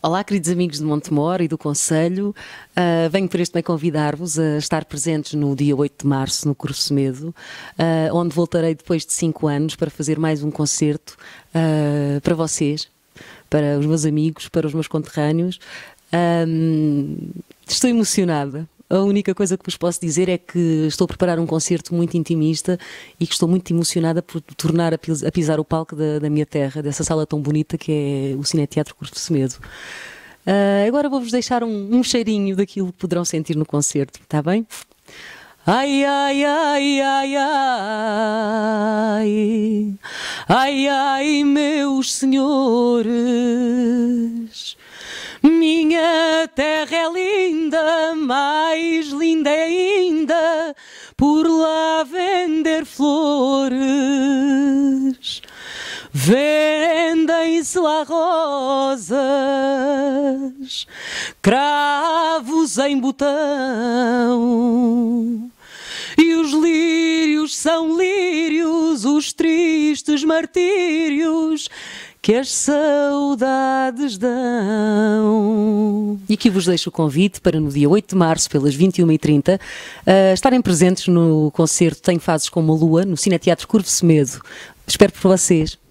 Olá, queridos amigos de Montemor e do Conselho. Uh, venho por este meio convidar-vos a estar presentes no dia 8 de março, no Cursomedo, uh, ah, onde voltarei depois de 5 anos para fazer mais um concerto uh, para vocês, para os meus amigos, para os meus conterrâneos. Um, estou emocionada a única coisa que vos posso dizer é que estou a preparar um concerto muito intimista e que estou muito emocionada por tornar a, pisar o palco da, da, minha terra, dessa sala tão bonita que é o Cineteatro Curto Semedo. Uh, agora vou-vos deixar um, um cheirinho daquilo que poderão sentir no concerto, está bem? Ai, ai, ai, ai, ai, ai, ai, meus senhores terra é linda, mais linda é ainda, por lá vender flores. Vendem-se lá rosas, cravos em botão. E os lírios são lírios, os tristes martírios que as saudades dão e que vos deixo o convite para no dia 8 de março, pelas 21h30, uh, eh, estarem presentes no concerto Tem Fases como a Lua, no Cine Teatro Curvo Semedo. Espero por vocês.